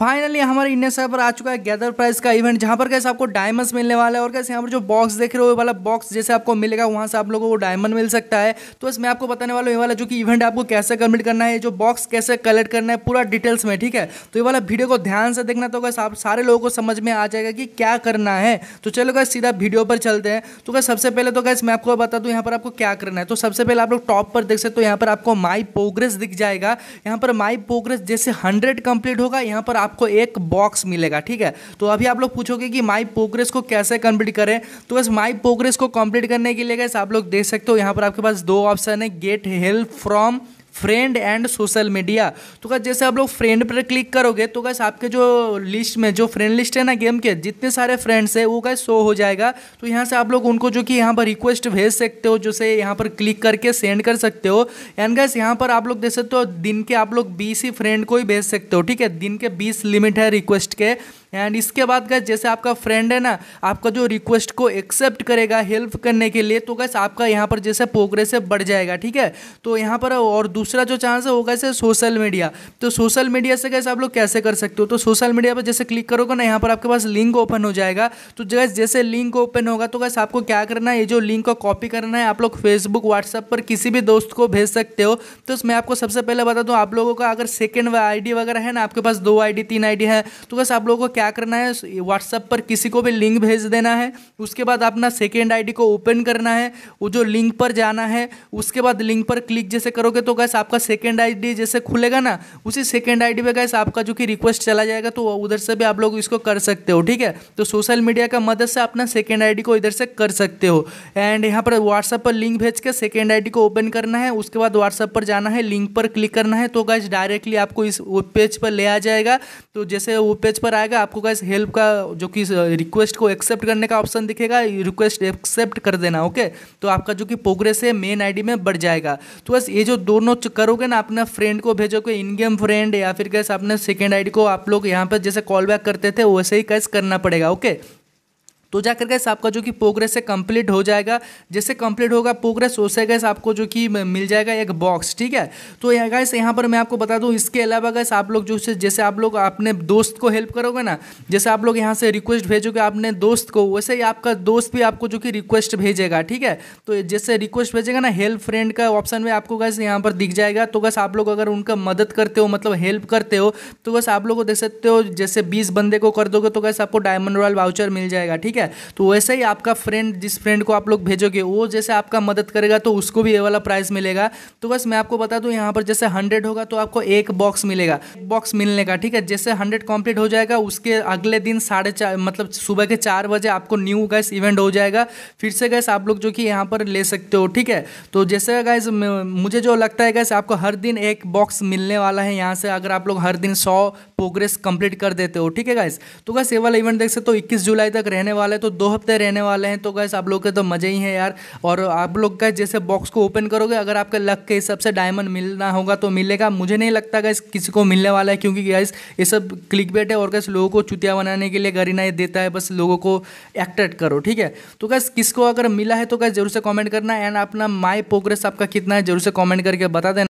finally हमारे Indian side पर आ चुका है गैदर प्राइस का इवेंट जहां पर कैसे आपको डायमंड्स मिलने वाला है और कैसे यहाँ पर जो बॉक्स देख रहे हो वाला बॉक्स जैसे आपको मिलेगा वहां से आप लोगों को डायमंड मिल सकता है तो इसमें आपको बताने वाला ये वाला जो कि इवेंट आपको कैसे कम्प्लीट करना है जो बॉक्स कैसे कलेक्ट करना है पूरा डिटेल्स में ठीक है तो ये वाला वीडियो को ध्यान से देखना तो कैसे आप सारे लोगों को समझ में आ जाएगा कि क्या करना है तो चलो कैसे सीधा वीडियो पर चलते हैं तो क्या सबसे पहले तो कैसे मैं आपको बता दूँ यहाँ पर आपको क्या करना है तो सबसे पहले आप लोग टॉप पर देख सकते हो यहाँ पर आपको माई प्रोग्रेस दिख जाएगा यहाँ पर माई प्रोग्रेस जैसे हंड्रेड कंप्लीट होगा यहाँ पर आपको एक बॉक्स मिलेगा ठीक है तो अभी आप लोग पूछोगे कि माई प्रोग्रेस को कैसे कंप्लीट करें तो बस माई प्रोग्रेस को कंप्लीट करने के लिए गैस आप लोग देख सकते हो यहाँ पर आपके पास दो ऑप्शन है get help from friend and social media तो क्या जैसे आप लोग फ्रेंड पर क्लिक करोगे तो कैसे आपके जो लिस्ट में जो फ्रेंड लिस्ट है ना गेम के जितने सारे फ्रेंड्स है वो कैसे शो हो जाएगा तो यहाँ से आप लोग उनको जो कि यहाँ पर रिक्वेस्ट भेज सकते हो जैसे यहाँ पर क्लिक करके सेंड कर सकते हो एंड गैस यहाँ पर आप लोग देख सकते हो तो दिन के आप लोग बीस ही फ्रेंड को ही भेज सकते हो ठीक है दिन के बीस लिमिट है रिक्वेस्ट के एंड इसके बाद गैस जैसे आपका फ्रेंड है ना आपका जो रिक्वेस्ट को एक्सेप्ट करेगा हेल्प करने के लिए तो गैस आपका यहाँ पर जैसे प्रोग्रेसिव बढ़ जाएगा ठीक है तो यहाँ पर और दूसरा जो चांस है वो कैसे सोशल मीडिया तो सोशल मीडिया से कैसे आप लोग कैसे कर सकते हो तो सोशल मीडिया पर जैसे क्लिक करोगे ना यहाँ पर आपके पास लिंक ओपन हो जाएगा तो गैस जैसे लिंक ओपन होगा तो गैस आपको क्या करना है ये जो लिंक को कॉपी करना है आप लोग फेसबुक व्हाट्सएप पर किसी भी दोस्त को भेज सकते हो तो मैं आपको सबसे पहले बता दूँ आप लोगों का अगर सेकेंड आई वगैरह है ना आपके पास दो आई तीन आई है तो बस आप लोगों को क्या क्या करना है व्हाट्सएप पर किसी को भी लिंक भेज देना है उसके बाद अपना सेकेंड आईडी को ओपन करना है वो जो लिंक पर जाना है उसके बाद लिंक पर क्लिक जैसे करोगे तो गैस आपका सेकेंड आईडी जैसे खुलेगा ना उसी सेकेंड आईडी पे गैस आपका जो कि रिक्वेस्ट चला जाएगा तो उधर से भी आप लोग इसको कर सकते हो ठीक है तो सोशल मीडिया का मदद से अपना सेकेंड आई को इधर से कर सकते हो एंड यहाँ पर व्हाट्सएप पर लिंक भेज के सेकेंड आई को ओपन करना है उसके बाद व्हाट्सएप पर जाना है लिंक पर क्लिक करना है तो गैस डायरेक्टली आपको इस वेब पेज पर ले आ जाएगा तो जैसे वो पेज पर आएगा आप आपको गाइस हेल्प का जो कि रिक्वेस्ट uh, को एक्सेप्ट करने का ऑप्शन दिखेगा रिक्वेस्ट एक्सेप्ट कर देना ओके तो आपका जो कि प्रोग्रेस है मेन आईडी में बढ़ जाएगा तो बस ये जो दोनों करोगे ना अपना फ्रेंड को भेजोगे इन गेम फ्रेंड या फिर गैस अपने सेकेंड आई को आप लोग यहाँ पर जैसे कॉल बैक करते थे वैसे ही कैस करना पड़ेगा ओके तो जाकर गैस आपका जो कि प्रोग्रेस है कंप्लीट हो जाएगा जैसे कंप्लीट होगा प्रोग्रेस उससे गैस आपको जो कि मिल जाएगा एक बॉक्स ठीक है तो यहाँ गैस यहाँ पर मैं आपको बता दूँ इसके अलावा गैस आप लोग जो जैसे आप लोग अपने दोस्त को हेल्प करोगे ना जैसे आप लोग यहाँ से रिक्वेस्ट भेजोगे अपने दोस्त को वैसे ही आपका दोस्त भी आपको जो कि रिक्वेस्ट भेजेगा ठीक है तो जैसे रिक्वेस्ट भेजेगा ना हेल्प फ्रेंड का ऑप्शन में आपको गैस यहाँ पर दिख जाएगा तो गैस आप लोग अगर उनका मदद करते हो मतलब हेल्प करते हो तो बस आप लोग को देख सकते हो जैसे बीस बंदे को कर दोगे तो गैस आपको डायमंड रॉयल वाउचर मिल जाएगा ठीक है है तो वैसे ही आपका फ्रेंड जिस फ्रेंड को आप लोग भेजोगे वो जैसे आपका मदद करेगा तो उसको भी ये वाला प्राइस मिलेगा तो बस मैं आपको बता दूँ यहाँ पर जैसे हंड्रेड होगा तो आपको एक बॉक्स मिलेगा बॉक्स मिलने का ठीक है जैसे हंड्रेड कम्प्लीट हो जाएगा उसके अगले दिन साढ़े मतलब सुबह के चार बजे आपको न्यू गैस इवेंट हो जाएगा फिर से गैस आप लोग जो कि यहाँ पर ले सकते हो ठीक है तो जैसे गैस मुझे जो लगता है गैस आपको हर दिन एक बॉक्स मिलने वाला है यहाँ से अगर आप लोग हर दिन सौ प्रोग्रेस कंप्लीट कर देते हो ठीक है गैस तो गैस ये वाला इवेंट देख सकते हो इक्कीस जुलाई तक रहने वाला वाला है तो दो हफ्ते रहने वाले हैं तो गैस आप लोग के तो मज़े ही हैं यार और आप लोग का जैसे बॉक्स को ओपन करोगे अगर आपके लक के हिसाब से डायमंड मिलना होगा तो मिलेगा मुझे नहीं लगता गैस किसी को मिलने वाला है क्योंकि गैस ये सब क्लिक बेट है और गैस लोगों को चुतिया बनाने के लिए गरीना देता है बस लोगों को एक्ट्रेक्ट करो ठीक है तो गैस किसको अगर मिला है तो गैस जरूर से कॉमेंट करना एंड अपना माई प्रोग्रेस आपका कितना है जरूर से कॉमेंट करके बता देना